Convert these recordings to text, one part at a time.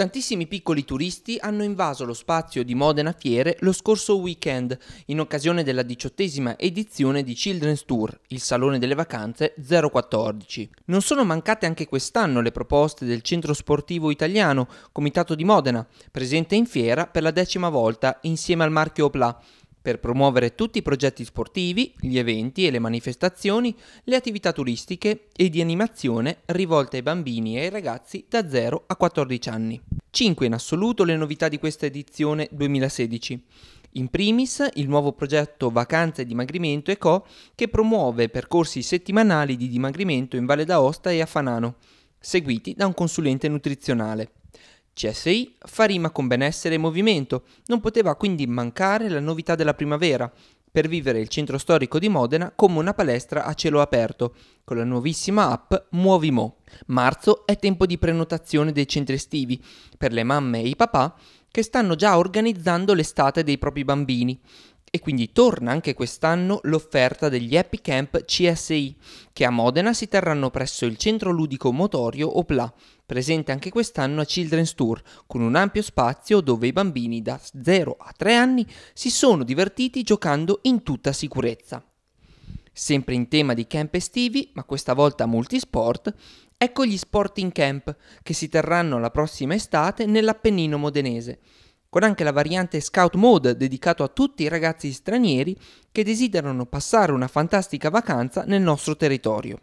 Tantissimi piccoli turisti hanno invaso lo spazio di Modena Fiere lo scorso weekend in occasione della diciottesima edizione di Children's Tour, il Salone delle Vacanze 014. Non sono mancate anche quest'anno le proposte del Centro Sportivo Italiano, Comitato di Modena, presente in fiera per la decima volta insieme al marchio Opla, per promuovere tutti i progetti sportivi, gli eventi e le manifestazioni, le attività turistiche e di animazione rivolte ai bambini e ai ragazzi da 0 a 14 anni. 5 in assoluto le novità di questa edizione 2016. In primis il nuovo progetto Vacanze e Dimagrimento Eco che promuove percorsi settimanali di dimagrimento in Valle d'Aosta e a Fanano, seguiti da un consulente nutrizionale. CSI fa rima con benessere e movimento, non poteva quindi mancare la novità della primavera, per vivere il centro storico di Modena come una palestra a cielo aperto, con la nuovissima app Muovimo. Marzo è tempo di prenotazione dei centri estivi, per le mamme e i papà che stanno già organizzando l'estate dei propri bambini. E quindi torna anche quest'anno l'offerta degli Happy Camp CSI, che a Modena si terranno presso il Centro Ludico Motorio Opla, presente anche quest'anno a Children's Tour, con un ampio spazio dove i bambini da 0 a 3 anni si sono divertiti giocando in tutta sicurezza. Sempre in tema di camp estivi, ma questa volta multisport, ecco gli Sporting Camp, che si terranno la prossima estate nell'Appennino modenese con anche la variante Scout Mode dedicato a tutti i ragazzi stranieri che desiderano passare una fantastica vacanza nel nostro territorio.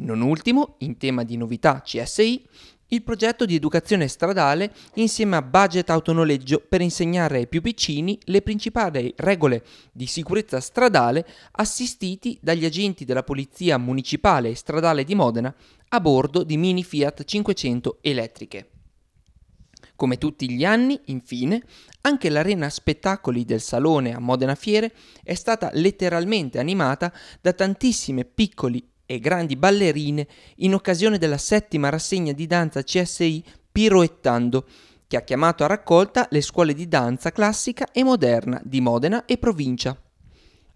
Non ultimo, in tema di novità CSI, il progetto di educazione stradale insieme a budget autonoleggio per insegnare ai più piccini le principali regole di sicurezza stradale assistiti dagli agenti della Polizia Municipale e Stradale di Modena a bordo di mini Fiat 500 elettriche. Come tutti gli anni, infine, anche l'arena spettacoli del Salone a Modena Fiere è stata letteralmente animata da tantissime piccoli e grandi ballerine in occasione della settima rassegna di danza CSI Piroettando, che ha chiamato a raccolta le scuole di danza classica e moderna di Modena e provincia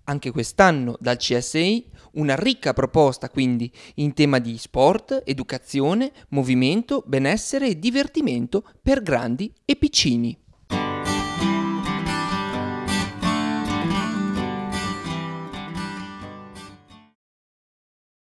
anche quest'anno dal CSI una ricca proposta quindi in tema di sport, educazione, movimento, benessere e divertimento per grandi e piccini.